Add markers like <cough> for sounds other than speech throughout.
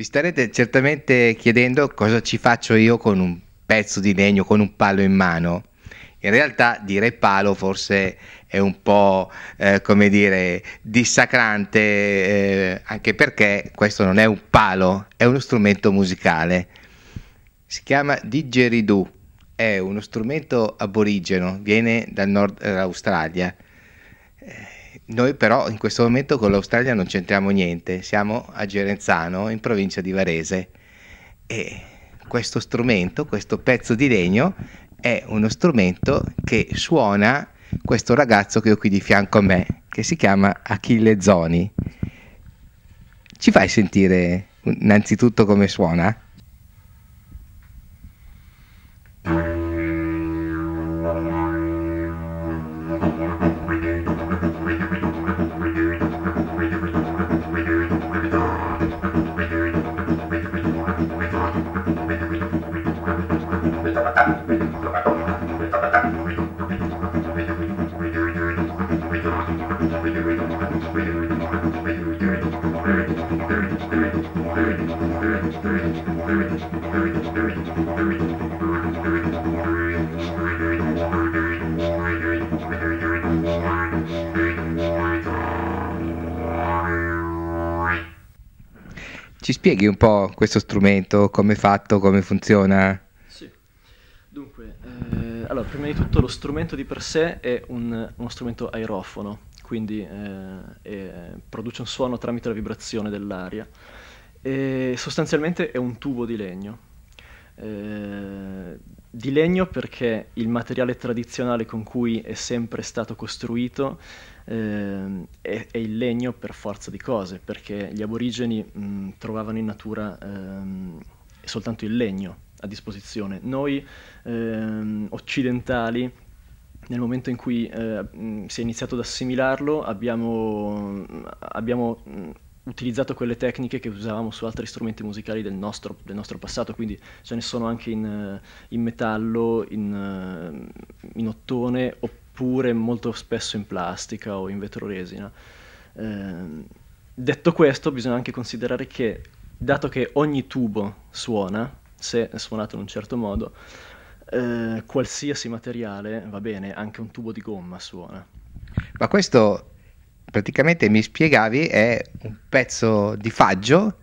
Vi starete certamente chiedendo cosa ci faccio io con un pezzo di legno, con un palo in mano. In realtà dire palo forse è un po' eh, come dire dissacrante, eh, anche perché questo non è un palo, è uno strumento musicale. Si chiama didgeridoo, è uno strumento aborigeno, viene dal nord dell'Australia. Eh, noi però in questo momento con l'Australia non c'entriamo niente, siamo a Gerenzano, in provincia di Varese. E questo strumento, questo pezzo di legno, è uno strumento che suona questo ragazzo che ho qui di fianco a me, che si chiama Achille Zoni. Ci fai sentire innanzitutto come suona? <laughs> Ci spieghi un po' questo strumento, come è fatto, come funziona? Sì, dunque, eh, allora, prima di tutto lo strumento di per sé è un, uno strumento aerofono, quindi eh, è, produce un suono tramite la vibrazione dell'aria. E eh, sostanzialmente è un tubo di legno. Eh, di legno perché il materiale tradizionale con cui è sempre stato costruito eh, è, è, il legno per forza di cose, perché gli aborigeni mh, mm, trovavano in natura ehm, soltanto il legno a disposizione. Noi ehm, occidentali nel momento in cui eh, mm, si è iniziato ad assimilarlo abbiamo, mm, abbiamo utilizzato quelle tecniche che usavamo su altri strumenti musicali del nostro, del nostro passato, quindi ce ne sono anche in, eh, in metallo, in, eh, in, ottone, oppure molto spesso in plastica o in vetroresina. Eh, detto questo, bisogna anche considerare che, dato che ogni tubo suona, se è suonato in un certo modo, eh, qualsiasi materiale va bene, anche un tubo di gomma suona. Ma questo praticamente mi spiegavi è un pezzo di faggio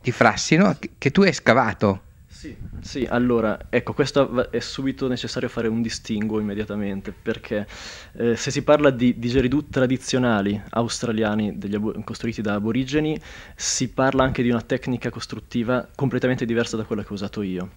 di frassino che, che, tu hai scavato. Sì, sì, allora, ecco, questo è subito necessario fare un distinguo immediatamente, perché eh, se si parla di digeridù tradizionali australiani abo- costruiti da aborigeni, si parla anche di una tecnica costruttiva completamente diversa da quella che ho usato io.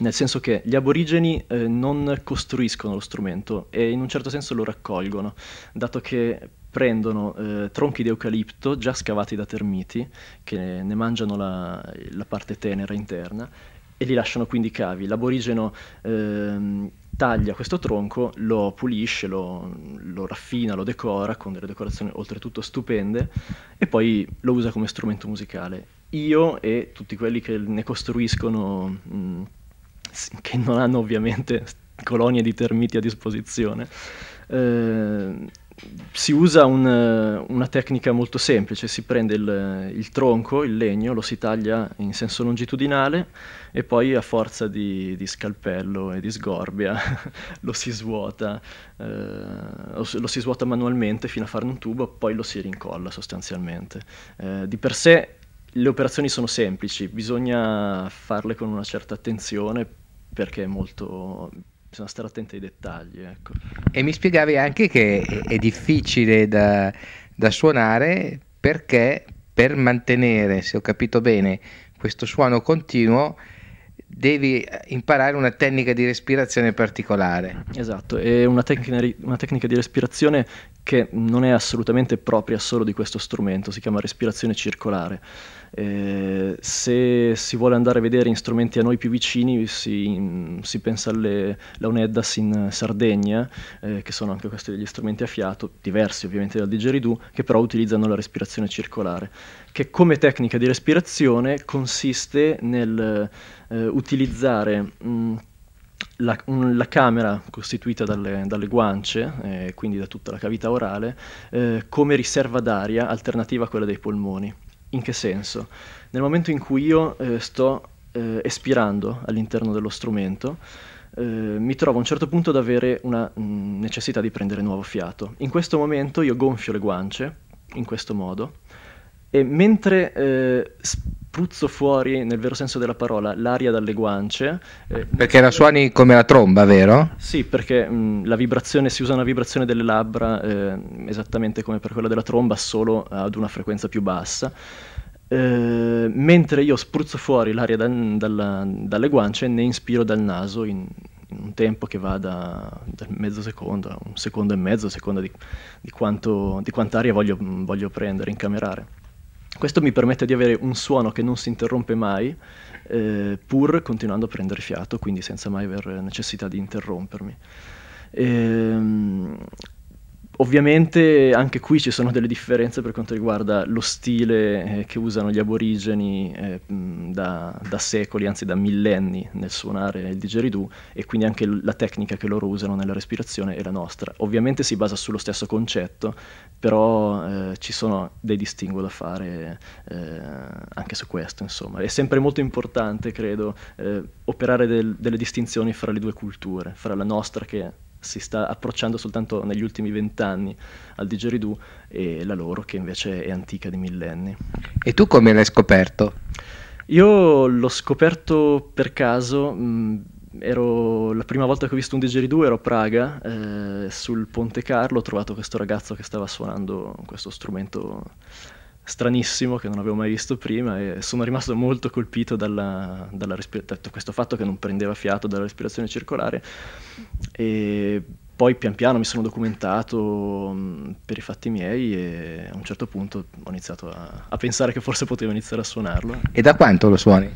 Nel senso che gli aborigeni eh, non costruiscono lo strumento e in un certo senso lo raccolgono, dato che prendono eh, tronchi di eucalipto già scavati da termiti, che ne mangiano la, la parte tenera interna, e li lasciano quindi cavi. L'aborigeno ehm, taglia questo tronco, lo pulisce, lo, lo, raffina, lo decora con delle decorazioni oltretutto stupende e poi lo usa come strumento musicale. Io e tutti quelli che ne costruiscono, mh, mm, che non hanno ovviamente colonie di termiti a disposizione, eh, si usa un, eh, una tecnica molto semplice, si prende il, eh, il, tronco, il legno, lo si taglia in senso longitudinale e poi a forza di, di scalpello e di sgorbia <laughs> lo si svuota, eh, lo si svuota manualmente fino a farne un tubo, poi lo si rincolla sostanzialmente. Eh, di per sé le operazioni sono semplici, bisogna farle con una certa attenzione perché è molto bisogna stare attenti ai dettagli. Ecco. E mi spiegavi anche che è difficile da, da suonare perché per mantenere, se ho capito bene, questo suono continuo devi eh, imparare una tecnica di respirazione particolare. Esatto, è una tecnica, una tecnica di respirazione che non è assolutamente propria solo di questo strumento, si chiama respirazione circolare. Eh, se si vuole andare a vedere strumenti a noi più vicini, si, si pensa alle Launeddas in Sardegna, eh, che sono anche questi degli strumenti a fiato, diversi ovviamente dal digeridoo, che però utilizzano la respirazione circolare, che come tecnica di respirazione consiste nel eh, utilizzare mh, mm, la, la, camera costituita dalle, dalle guance, eh, quindi da tutta la cavità orale, eh, come riserva d'aria alternativa a quella dei polmoni. In che senso? Nel momento in cui io eh, sto eh, espirando all'interno dello strumento, eh, mi trovo a un certo punto ad avere una mh, mm, necessità di prendere nuovo fiato. In questo momento io gonfio le guance, in questo modo, e mentre eh, spruzzo fuori, nel vero senso della parola, l'aria dalle guance... Eh, perché la suoni come la tromba, vero? Sì, perché mh, mm, la vibrazione, si usa una vibrazione delle labbra eh, esattamente come per quella della tromba, solo ad una frequenza più bassa. Eh, mentre io spruzzo fuori l'aria da, dalla, dalle guance, ne inspiro dal naso in, in un tempo che va da, da, mezzo secondo a un secondo e mezzo, a seconda di, di, quanto, di quanta aria voglio, voglio prendere, incamerare. Questo mi permette di avere un suono che non si interrompe mai, eh, pur continuando a prendere fiato, quindi senza mai avere necessità di interrompermi. E, ehm, Ovviamente anche qui ci sono delle differenze per quanto riguarda lo stile eh, che usano gli aborigeni eh, da, da, secoli, anzi da millenni nel suonare il didgeridoo e quindi anche la tecnica che loro usano nella respirazione è la nostra. Ovviamente si basa sullo stesso concetto, però eh, ci sono dei distinguo da fare eh, anche su questo, insomma. È sempre molto importante, credo, eh, operare del, delle distinzioni fra le due culture, fra la nostra che si sta approcciando soltanto negli ultimi vent'anni al digeridoo e la loro che invece è antica di millenni. E tu come l'hai scoperto? Io l'ho scoperto per caso. Mh, mm, Ero, la prima volta che ho visto un digeridoo ero a Praga, eh, sul Ponte Carlo ho trovato questo ragazzo che stava suonando questo strumento stranissimo che non avevo mai visto prima e sono rimasto molto colpito dalla, dalla respirazione, cioè, questo fatto che non prendeva fiato dalla respirazione circolare e poi pian piano mi sono documentato mm, per i fatti miei e a un certo punto ho iniziato a, a pensare che forse potevo iniziare a suonarlo. E da quanto lo suoni?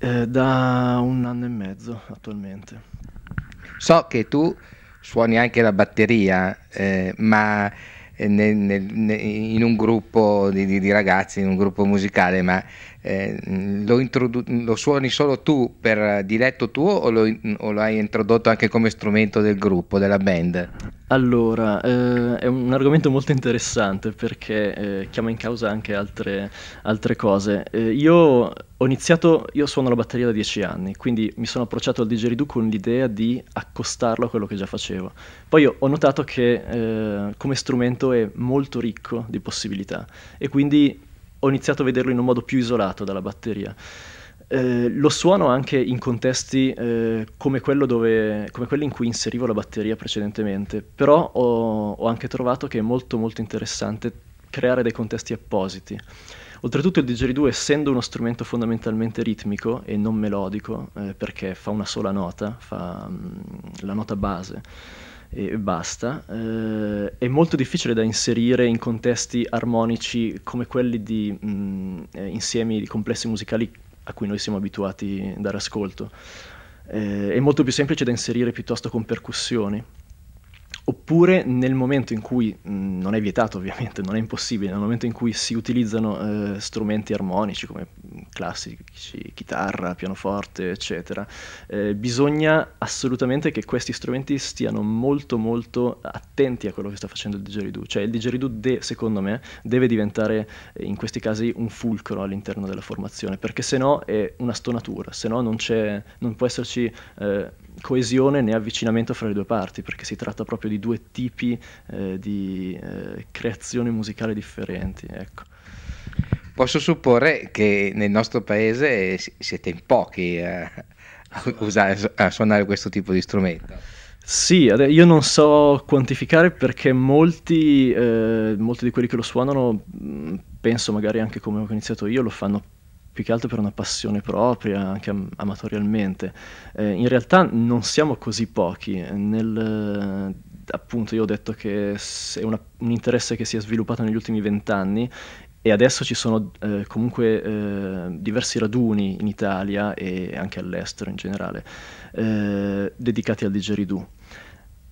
Eh, da un anno e mezzo attualmente. So che tu suoni anche la batteria, eh, ma eh, nel, nel, in un gruppo di, di, di, ragazzi, in un gruppo musicale, ma eh, lo, introdu- lo, suoni solo tu per diretto tuo o lo, in- o lo, hai introdotto anche come strumento del gruppo, della band? Allora, eh, è un argomento molto interessante perché eh, chiama in causa anche altre, altre cose. Eh, io ho iniziato, io suono la batteria da dieci anni, quindi mi sono approcciato al Digeridu con l'idea di accostarlo a quello che già facevo. Poi ho notato che eh, come strumento è molto ricco di possibilità e quindi ho iniziato a vederlo in un modo più isolato dalla batteria. Eh, lo suono anche in contesti eh, come, dove, come, quelli in cui inserivo la batteria precedentemente, però ho, ho, anche trovato che è molto molto interessante creare dei contesti appositi. Oltretutto il didgeridoo essendo uno strumento fondamentalmente ritmico e non melodico, eh, perché fa una sola nota, fa mh, mm, la nota base, e basta, eh, è molto difficile da inserire in contesti armonici come quelli di mh, mm, eh, insiemi di complessi musicali a cui noi siamo abituati a dall'ascolto. Eh, è molto più semplice da inserire piuttosto con percussioni, oppure nel momento in cui, mm, non è vietato ovviamente, non è impossibile, nel momento in cui si utilizzano eh, strumenti armonici come mm, classici, chitarra, pianoforte, eccetera, eh, bisogna assolutamente che questi strumenti stiano molto molto attenti a quello che sta facendo il didgeridoo, cioè il didgeridoo de, secondo me deve diventare eh, in questi casi un fulcro all'interno della formazione, perché se no è una stonatura, se no non, non può esserci... Eh, coesione né avvicinamento fra le due parti, perché si tratta proprio di due tipi eh, di eh, creazione musicale differenti. Ecco. Posso supporre che nel nostro paese siete in pochi a, usare, a suonare questo tipo di strumento. Sì, io non so quantificare perché molti, eh, molti di quelli che lo suonano, mm, penso magari anche come ho iniziato io, lo fanno più che altro per una passione propria, anche amatorialmente. Eh, in realtà non siamo così pochi. Eh, nel, eh, appunto, io ho detto che è una, un interesse che si è sviluppato negli ultimi vent'anni e adesso ci sono eh, comunque eh, diversi raduni in Italia e anche all'estero in generale, eh, dedicati al digeridoo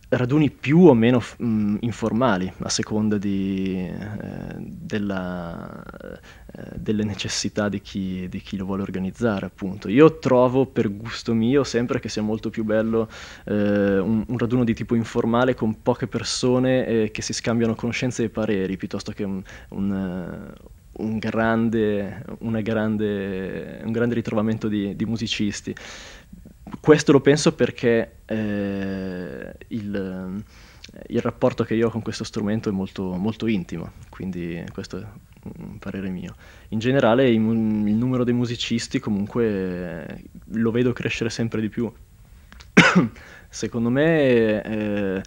raduni più o meno mh, mm, informali a seconda di, eh, della, eh, delle necessità di chi, di chi, lo vuole organizzare appunto. Io trovo per gusto mio sempre che sia molto più bello eh, un, un, raduno di tipo informale con poche persone che si scambiano conoscenze e pareri piuttosto che un, un un grande, grande, un grande, ritrovamento di, di musicisti questo lo penso perché eh, il, il, rapporto che io ho con questo strumento è molto, molto intimo, quindi questo è un parere mio. In generale il, il numero dei musicisti comunque eh, lo vedo crescere sempre di più. <coughs> Secondo me... Eh,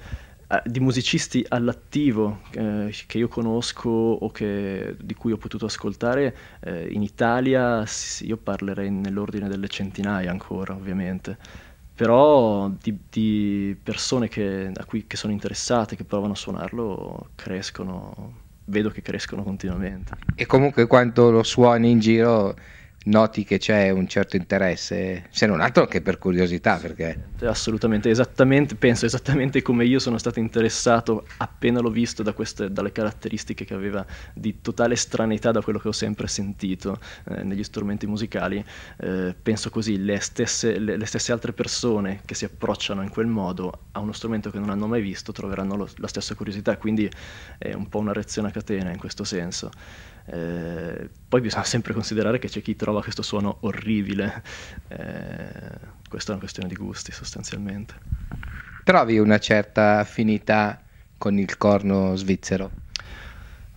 eh, di musicisti all'attivo eh, che io conosco o che, di cui ho potuto ascoltare eh, in Italia, sì, io parlerei nell'ordine delle centinaia ancora ovviamente, però di, di persone che, a cui, che sono interessate, che provano a suonarlo, crescono, vedo che crescono continuamente. E comunque quanto lo suoni in giro noti che c'è un certo interesse, se non altro che per curiosità. Perché... Assolutamente, esattamente, penso esattamente come io sono stato interessato appena l'ho visto da queste, dalle caratteristiche che aveva di totale stranità da quello che ho sempre sentito eh, negli strumenti musicali. Eh, penso così, le stesse, le, le stesse, altre persone che si approcciano in quel modo a uno strumento che non hanno mai visto troveranno lo, la stessa curiosità, quindi è un po' una reazione a catena in questo senso. Eh, poi bisogna sempre considerare che c'è chi trova trova questo suono orribile. Eh, questa è una questione di gusti sostanzialmente. Trovi una certa affinità con il corno svizzero?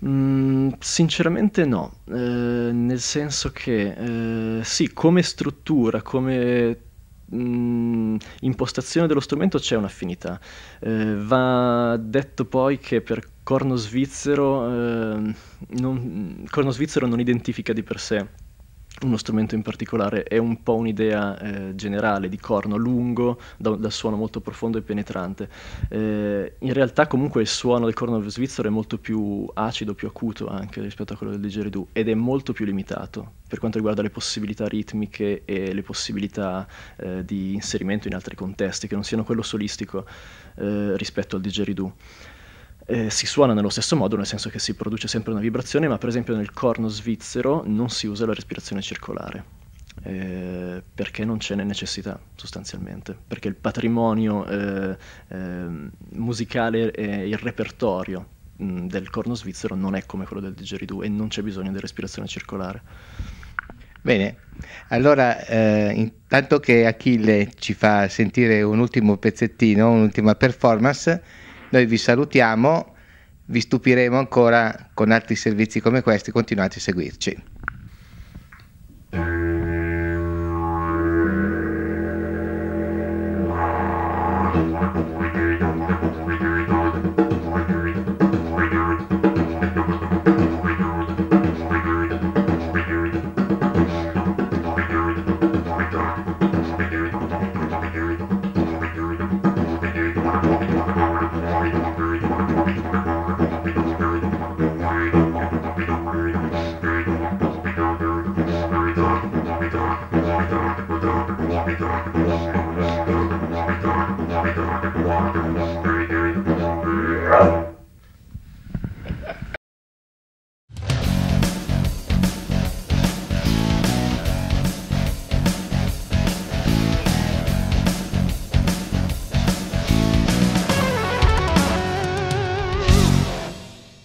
Mm, sinceramente no, eh, nel senso che eh, sì, come struttura, come Mm, impostazione dello strumento c'è un'affinità. Eh, va detto poi che per corno svizzero, eh, non, corno svizzero non identifica di per sé uno strumento in particolare, è un po' un'idea eh, generale di corno lungo, dal da, suono molto profondo e penetrante. Eh, in realtà comunque il suono del corno svizzero è molto più acido, più acuto anche rispetto a quello del Digeridoo ed è molto più limitato per quanto riguarda le possibilità ritmiche e le possibilità eh, di inserimento in altri contesti che non siano quello solistico eh, rispetto al Digeridoo eh, si suona nello stesso modo, nel senso che si produce sempre una vibrazione, ma per esempio nel corno svizzero non si usa la respirazione circolare. Eh, perché non ce n'è necessità sostanzialmente, perché il patrimonio eh, eh musicale e il repertorio mh, mm, del corno svizzero non è come quello del didgeridoo e non c'è bisogno di respirazione circolare. Bene, allora eh, intanto che Achille ci fa sentire un ultimo pezzettino, un'ultima performance, noi vi salutiamo, vi stupiremo ancora con altri servizi come questi, continuate a seguirci. Thank you. Wow.